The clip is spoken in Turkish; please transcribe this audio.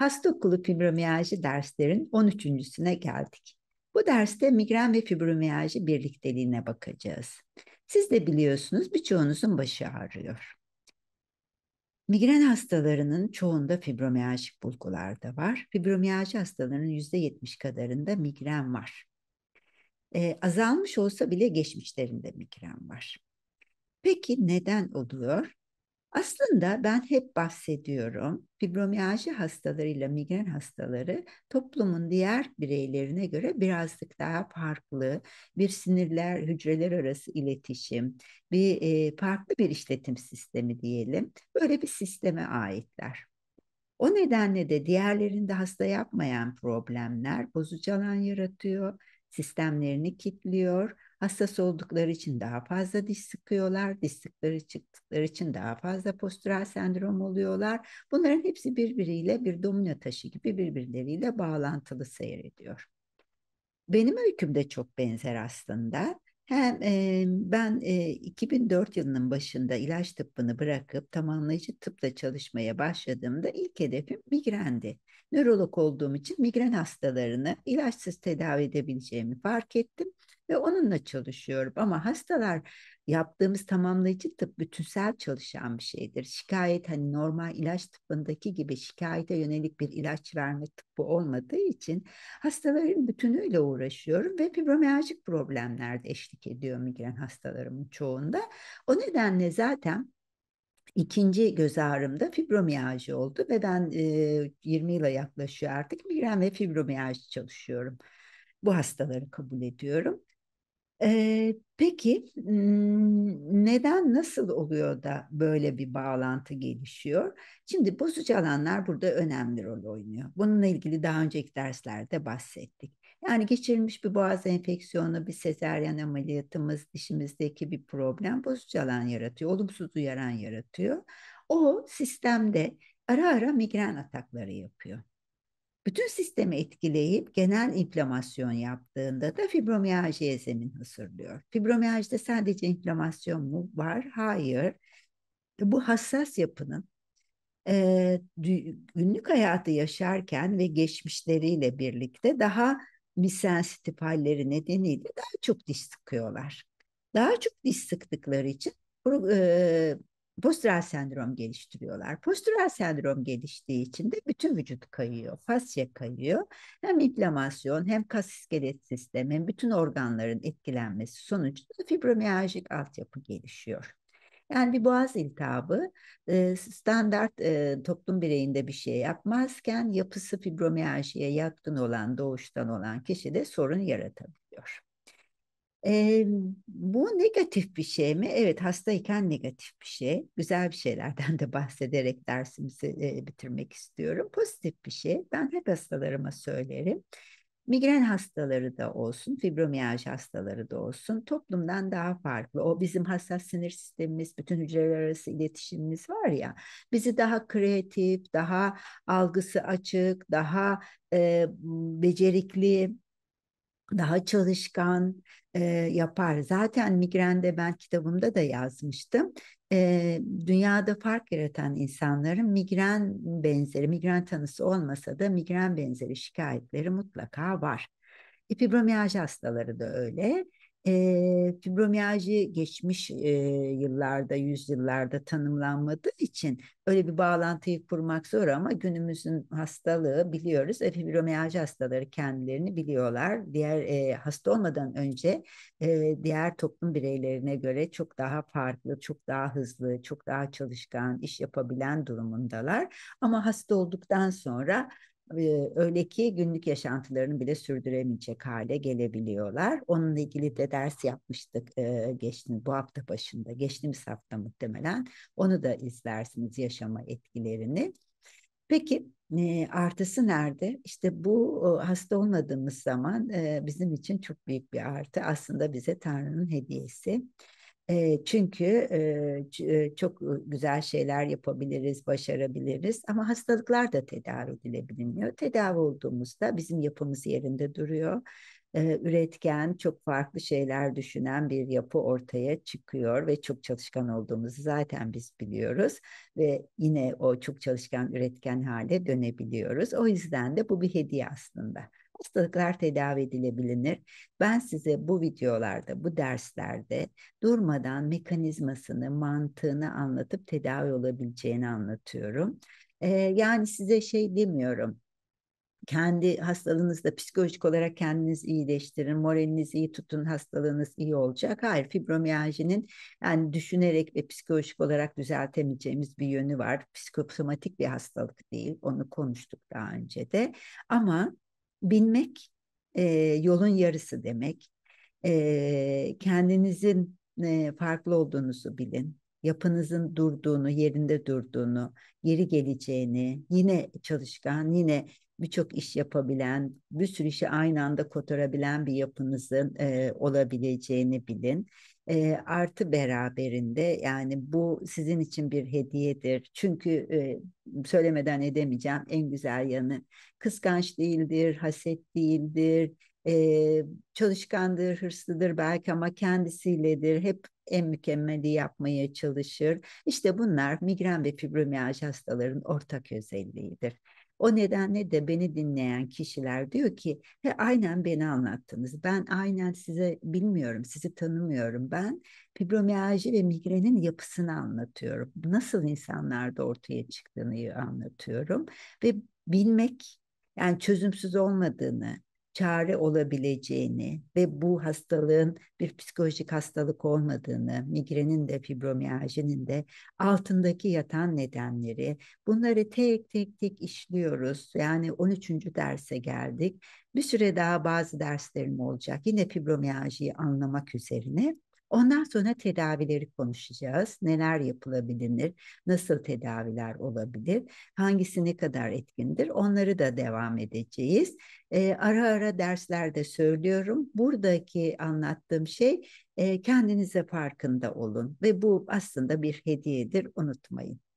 Hasta okulu fibromiyajı derslerin 13.süne geldik. Bu derste migren ve fibromiyajı birlikteliğine bakacağız. Siz de biliyorsunuz birçoğunuzun başı ağrıyor. Migren hastalarının çoğunda fibromiyajik bulgular da var. Fibromiyajı hastalarının %70 kadarında migren var. Ee, azalmış olsa bile geçmişlerinde migren var. Peki neden oluyor? Aslında ben hep bahsediyorum. Fibromiyalji hastalarıyla migren hastaları toplumun diğer bireylerine göre birazcık daha farklı. Bir sinirler, hücreler arası iletişim, bir e, farklı bir işletim sistemi diyelim. Böyle bir sisteme aitler. O nedenle de diğerlerinde hasta yapmayan problemler bozucu bozucalan yaratıyor, sistemlerini kilitliyor, Hassas oldukları için daha fazla diş sıkıyorlar. Diş sıkları çıktıkları için daha fazla postural sendrom oluyorlar. Bunların hepsi birbiriyle bir domino taşı gibi birbirleriyle bağlantılı seyrediyor. Benim öyküm de çok benzer aslında. Hem e, ben e, 2004 yılının başında ilaç tıbbını bırakıp tamamlayıcı tıpla çalışmaya başladığımda ilk hedefim migrendi. Nörolog olduğum için migren hastalarını ilaçsız tedavi edebileceğimi fark ettim ve onunla çalışıyorum. Ama hastalar yaptığımız tamamlayıcı tıp bütünsel çalışan bir şeydir. Şikayet hani normal ilaç tıbbındaki gibi şikayete yönelik bir ilaç verme tıbbı olmadığı için hastaların bütünüyle uğraşıyorum ve fibromiyajik problemler de eşlik ediyor migren hastalarımın çoğunda. O nedenle zaten İkinci göz ağrımda fibromiyajı oldu ve ben e, 20 yıla yaklaşıyor artık migren ve fibromiyajı çalışıyorum. Bu hastaları kabul ediyorum. Ee, peki neden nasıl oluyor da böyle bir bağlantı gelişiyor? Şimdi bozucu alanlar burada önemli rol oynuyor. Bununla ilgili daha önceki derslerde bahsettik. Yani geçirilmiş bir boğaz enfeksiyonu, bir sezeryan ameliyatımız, dişimizdeki bir problem bozucu alan yaratıyor, olumsuz uyaran yaratıyor. O sistemde ara ara migren atakları yapıyor bütün sistemi etkileyip genel inflamasyon yaptığında da fibromiyaljiye zemin hazırlıyor. Fibromiyajda sadece inflamasyon mu var? Hayır. E, bu hassas yapının e, günlük hayatı yaşarken ve geçmişleriyle birlikte daha misensitif halleri nedeniyle daha çok diş sıkıyorlar. Daha çok diş sıktıkları için e, postural sendrom geliştiriyorlar. Postural sendrom geliştiği için de bütün vücut kayıyor, fasya kayıyor. Hem inflamasyon hem kas iskelet sistemi hem bütün organların etkilenmesi sonucunda fibromiyajik altyapı gelişiyor. Yani bir boğaz iltihabı e, standart e, toplum bireyinde bir şey yapmazken yapısı fibromiyajıya yatkın olan doğuştan olan kişide sorun yaratabiliyor. E, bu negatif bir şey mi? Evet hastayken negatif bir şey. Güzel bir şeylerden de bahsederek dersimizi e, bitirmek istiyorum. Pozitif bir şey. Ben hep hastalarıma söylerim. Migren hastaları da olsun, fibromiyaj hastaları da olsun toplumdan daha farklı. O bizim hassas sinir sistemimiz, bütün hücreler arası iletişimimiz var ya, bizi daha kreatif, daha algısı açık, daha e, becerikli, daha çalışkan e, yapar. Zaten migrende ben kitabımda da yazmıştım. E, dünyada fark yaratan insanların migren benzeri, migren tanısı olmasa da migren benzeri şikayetleri mutlaka var. Fibromiyaj hastaları da öyle e, fibromiyalji geçmiş e, yıllarda, yüzyıllarda tanımlanmadığı için öyle bir bağlantıyı kurmak zor ama günümüzün hastalığı biliyoruz. E, fibromiyalji hastaları kendilerini biliyorlar. Diğer e, hasta olmadan önce e, diğer toplum bireylerine göre çok daha farklı, çok daha hızlı, çok daha çalışkan, iş yapabilen durumundalar. Ama hasta olduktan sonra e, öyle ki günlük yaşantılarını bile sürdüremeyecek hale gelebiliyorlar. Onunla ilgili de ders yapmıştık e, geçtiğimiz bu hafta başında, geçtiğimiz hafta muhtemelen. Onu da izlersiniz yaşama etkilerini. Peki e, artısı nerede? İşte bu e, hasta olmadığımız zaman e, bizim için çok büyük bir artı. Aslında bize Tanrı'nın hediyesi çünkü çok güzel şeyler yapabiliriz, başarabiliriz ama hastalıklar da tedavi edilebiliyor. Tedavi olduğumuzda bizim yapımız yerinde duruyor. üretken, çok farklı şeyler düşünen bir yapı ortaya çıkıyor ve çok çalışkan olduğumuzu zaten biz biliyoruz ve yine o çok çalışkan üretken hale dönebiliyoruz. O yüzden de bu bir hediye aslında hastalıklar tedavi edilebilir. Ben size bu videolarda, bu derslerde durmadan mekanizmasını, mantığını anlatıp tedavi olabileceğini anlatıyorum. Ee, yani size şey demiyorum, kendi hastalığınızda psikolojik olarak kendiniz iyileştirin, moralinizi iyi tutun, hastalığınız iyi olacak. Hayır, fibromiyajinin yani düşünerek ve psikolojik olarak düzeltemeyeceğimiz bir yönü var. Psikosomatik bir hastalık değil, onu konuştuk daha önce de. Ama binmek e, yolun yarısı demek. E, kendinizin e, farklı olduğunuzu bilin. Yapınızın durduğunu, yerinde durduğunu, geri geleceğini, yine çalışkan, yine birçok iş yapabilen, bir sürü işi aynı anda kotarabilen bir yapınızın e, olabileceğini bilin e, artı beraberinde yani bu sizin için bir hediyedir. Çünkü e, söylemeden edemeyeceğim en güzel yanı kıskanç değildir, haset değildir, e, çalışkandır, hırslıdır belki ama kendisiyledir. Hep en mükemmeli yapmaya çalışır. İşte bunlar migren ve fibromiyaj hastaların ortak özelliğidir. O nedenle de beni dinleyen kişiler diyor ki He, aynen beni anlattınız. Ben aynen size bilmiyorum, sizi tanımıyorum. Ben fibromiyalji ve migrenin yapısını anlatıyorum. Nasıl insanlarda ortaya çıktığını anlatıyorum. Ve bilmek yani çözümsüz olmadığını, çare olabileceğini ve bu hastalığın bir psikolojik hastalık olmadığını, migrenin de fibromiyajinin de altındaki yatan nedenleri bunları tek tek tek işliyoruz. Yani 13. derse geldik. Bir süre daha bazı derslerim olacak. Yine fibromiyajiyi anlamak üzerine. Ondan sonra tedavileri konuşacağız. Neler yapılabilir, nasıl tedaviler olabilir, hangisi ne kadar etkindir onları da devam edeceğiz. E, ara ara derslerde söylüyorum. Buradaki anlattığım şey e, kendinize farkında olun ve bu aslında bir hediyedir unutmayın.